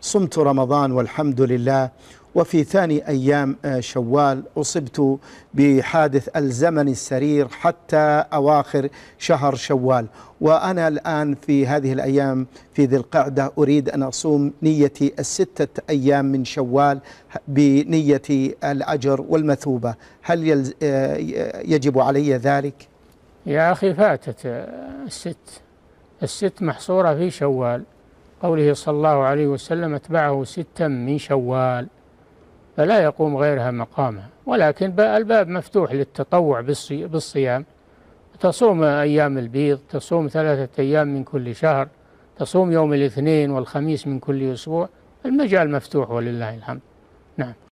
صمت رمضان والحمد لله وفي ثاني أيام آه، شوال أصبت بحادث الزمن السرير حتى أواخر شهر شوال وأنا الآن في هذه الأيام في ذي القعدة أريد أن أصوم نيتي الستة أيام من شوال بنية الأجر والمثوبة هل آه، يجب علي ذلك؟ يا أخي فاتت آه، الست الست محصورة في شوال قوله صلى الله عليه وسلم اتبعه ستا من شوال فلا يقوم غيرها مقامها ولكن الباب مفتوح للتطوع بالصيام تصوم أيام البيض تصوم ثلاثة أيام من كل شهر تصوم يوم الاثنين والخميس من كل أسبوع المجال مفتوح ولله الحمد نعم